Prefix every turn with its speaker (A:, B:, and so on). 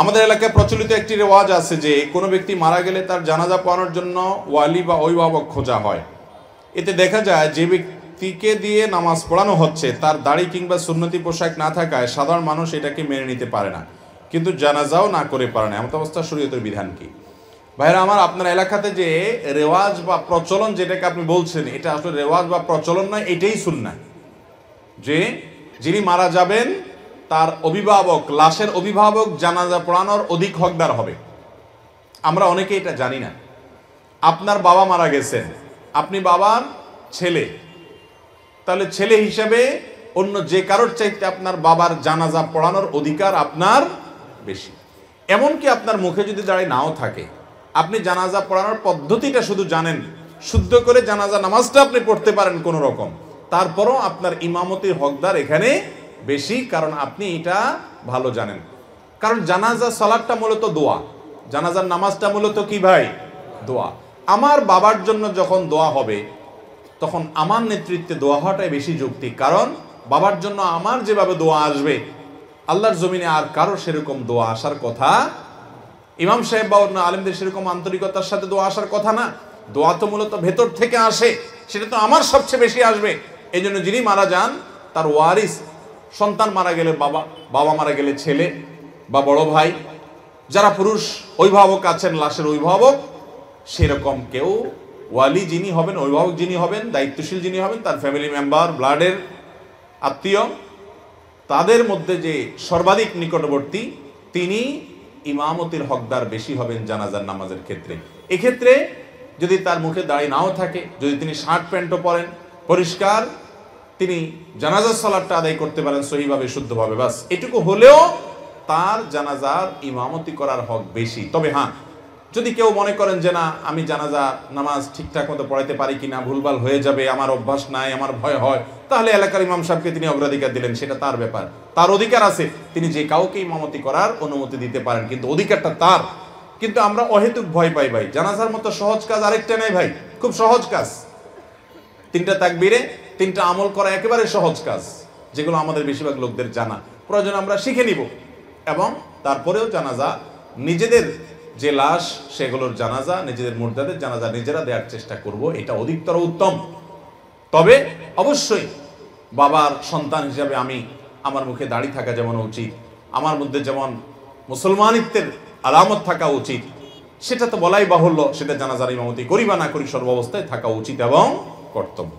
A: আমাদের এলাকায় প্রচলিত একটি রেওয়াজ আছে যে কোনো ব্যক্তি মারা গেলে তার জানাজা পাওয়ানোর জন্য ওয়ালি বা অভিভাবক খোঁজা হয় এতে দেখা যায় যে ব্যক্তিকে দিয়ে নামাজ পড়ানো হচ্ছে তার দাড়ি কিংবা সুন্নতি পোশাক না থাকায় সাধারণ মানুষ এটাকে মেনে নিতে পারে না কিন্তু জানাজাও না করে পারে না এমত অবস্থা শরীয়তের বিধান কি ভাইরা আমার আপনার এলাকাতে যে রেওয়াজ বা প্রচলন যেটাকে আপনি বলছেন এটা আসলে রেওয়াজ বা প্রচলন নয় এটাই শুননা যে যিনি মারা যাবেন তার অভিভাবক লাশের অভিভাবক জানাজা পড়ানোর অধিক হকদার হবে আমরা অনেকে এটা জানি না আপনার বাবা মারা গেছেন আপনি বাবার ছেলে তাহলে ছেলে হিসাবে অন্য যে কারোর চাইতে আপনার বাবার জানাজা পড়ানোর অধিকার আপনার বেশি এমনকি আপনার মুখে যদি দাঁড়িয়ে নাও থাকে আপনি জানাজা পড়ানোর পদ্ধতিটা শুধু জানেন শুদ্ধ করে জানাজা নামাজটা আপনি পড়তে পারেন কোনো রকম তারপরও আপনার ইমামতির হকদার এখানে বেশি কারণ আপনি এটা ভালো জানেন কারণ জানাজা সলাদটা মূলত দোয়া জানাজার নামাজটা মূলত কি ভাই দোয়া আমার বাবার জন্য যখন দোয়া হবে তখন আমার নেতৃত্বে দোয়া হওয়াটাই বেশি যুক্তি কারণ বাবার জন্য আমার যেভাবে দোয়া আসবে আল্লাহর জমিনে আর কারো সেরকম দোয়া আসার কথা ইমাম সাহেব বা অন্য আলেমদের সেরকম আন্তরিকতার সাথে দোয়া আসার কথা না দোয়া তো মূলত ভেতর থেকে আসে সেটা তো আমার সবচেয়ে বেশি আসবে এই জন্য যিনি মারা যান তার ওয়ারিস সন্তান মারা গেলে বাবা বাবা মারা গেলে ছেলে বা বড় ভাই যারা পুরুষ অভিভাবক আছেন লাশের অভিভাবক সেরকম কেউ ওয়ালি যিনি হবেন অভিভাবক যিনি হবেন দায়িত্বশীল যিনি হবেন তার ফ্যামিলি মেম্বার ব্লাডের আত্মীয় তাদের মধ্যে যে সর্বাধিক নিকটবর্তী তিনি ইমামতির হকদার বেশি হবেন জানাজার নামাজের ক্ষেত্রে এক্ষেত্রে যদি তার মুখে দাড়ি নাও থাকে যদি তিনি শার্ট প্যান্টও পরেন পরিষ্কার তিনি জানাজার সালাদটা আদায় করতে পারেন সহিভাবে শুদ্ধভাবে বাস এটুকু হলেও তার জানাজার ইমামতি করার হক বেশি তবে হ্যাঁ যদি কেউ মনে করেন যে না আমি জানাজা নামাজ ঠিকঠাক মতো পড়াইতে পারি কি না ভুলভাল হয়ে যাবে আমার অভ্যাস নাই আমার ভয় হয় তাহলে এলাকার ইমাম সাহেবকে তিনি অগ্রাধিকার দিলেন সেটা তার ব্যাপার তার অধিকার আছে তিনি যে কাউকে ইমামতি করার অনুমতি দিতে পারেন কিন্তু অধিকারটা তার কিন্তু আমরা অহেতুক ভয় পাই ভাই জানাজার মতো সহজ কাজ আরেকটা নেই ভাই খুব সহজ কাজ তিনটা তাকবিরে তিনটা আমল করা একেবারে সহজ কাজ যেগুলো আমাদের বেশিরভাগ লোকদের জানা প্রয়োজন আমরা শিখে নিব এবং তারপরেও জানাজা নিজেদের যে লাশ সেগুলোর জানাজা নিজেদের মুর্দাদের জানাজা নিজেরা দেওয়ার চেষ্টা করব এটা অধিকতর উত্তম তবে অবশ্যই বাবার সন্তান হিসাবে আমি আমার মুখে দাড়ি থাকা যেমন উচিত আমার মধ্যে যেমন মুসলমানিত্বের আলামত থাকা উচিত সেটা তো বলাই বাহুল্য সেটা জানাজার ইমামতি করি বা না করি সর্বাবস্থায় থাকা উচিত এবং কর্তব্য